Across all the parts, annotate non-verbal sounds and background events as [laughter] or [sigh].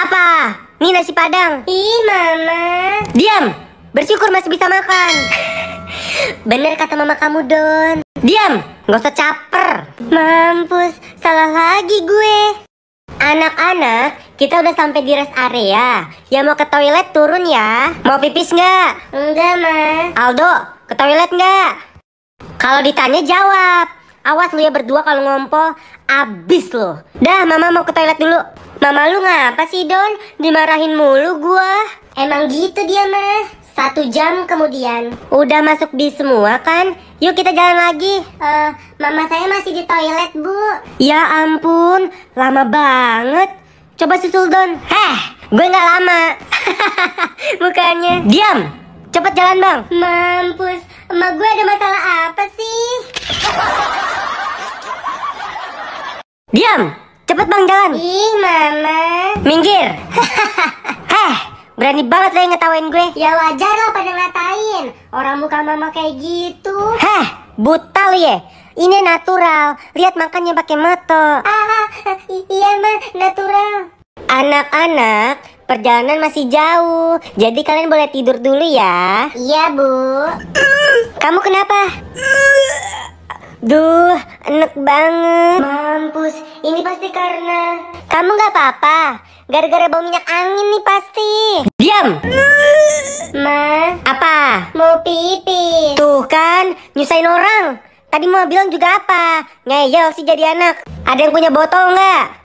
Apa? Ini nasi padang. Ih, Mama. Diam. Bersyukur masih bisa makan. Bener kata mama kamu, Don. Diam. nggak usah caper. Mampus, salah lagi gue. Anak-anak, kita udah sampai di rest area. ya mau ke toilet turun ya. Mau pipis nggak? Enggak, Ma. Aldo, ke toilet nggak? Kalau ditanya jawab. Awas lu ya berdua kalau ngompol, abis lo. Dah, mama mau ke toilet dulu. Mama lu ngapa sih, Don? Dimarahin mulu gua. Emang gitu dia, mah. Satu jam kemudian. Udah masuk bis semua kan? Yuk kita jalan lagi. Eh, uh, mama saya masih di toilet, Bu. Ya ampun, lama banget. Coba susul Don. Heh, gue nggak lama. [laughs] Mukanya. Diam. Cepet jalan, Bang. Mampus. emang gue ada masalah apa sih? Diam! Cepet bang jalan! Ih mama Minggir! Heh! [laughs] Berani banget lo yang ngetawain gue Ya wajar loh pada ngatain Orang muka mama kayak gitu Heh! Buta lo ya! Ini natural Lihat makannya pakai mata Ah, iya mah natural Anak-anak, perjalanan masih jauh. Jadi kalian boleh tidur dulu ya. Iya, Bu. Kamu kenapa? Duh, enak banget. Mampus, ini pasti karena... Kamu gak apa-apa. Gara-gara bau minyak angin nih pasti. Diam! Ma. Apa? Mau pipis. Tuh kan, nyusahin orang. Tadi mau bilang juga apa? Ngeyel sih jadi anak. Ada yang punya botol nggak?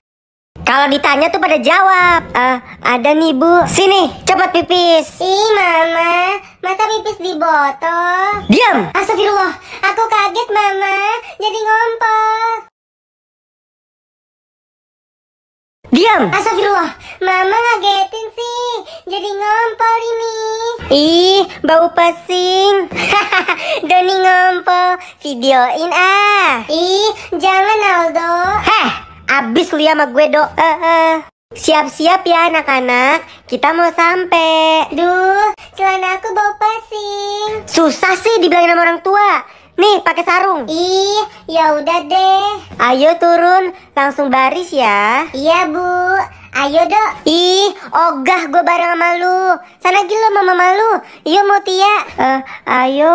Kalau ditanya tuh pada jawab. Uh, ada nih bu. Sini, cepat pipis. Ih mama, masa pipis di botol? Diam. Astagfirullah, aku kaget mama, jadi ngompol. Diam. Astagfirullah, mama ngagetin sih, jadi ngompol ini. Ih, bau pesing. [laughs] Doni ngompol, videoin ah. Ih, jangan Aldo. Heh, Abis lu ya sama gue, Dok. Siap-siap ya anak-anak, kita mau sampai. Duh, celana aku bau pasir Susah sih dibilangin sama orang tua. Nih, pakai sarung. Ih, ya udah deh. Ayo turun, langsung baris ya. Iya, Bu. Ayo, Dok. Ih, ogah gue bareng sama lu. Sana gila lo mama malu. Iya, Mutia. Eh, uh, ayo.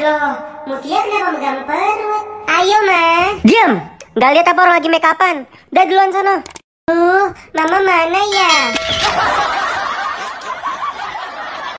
Loh, Mutia kenapa megang perut? Ayo, Ma. Diam. Gak lihat apa orang lagi make upan? Udah duluan sana. Uh, mama mana ya?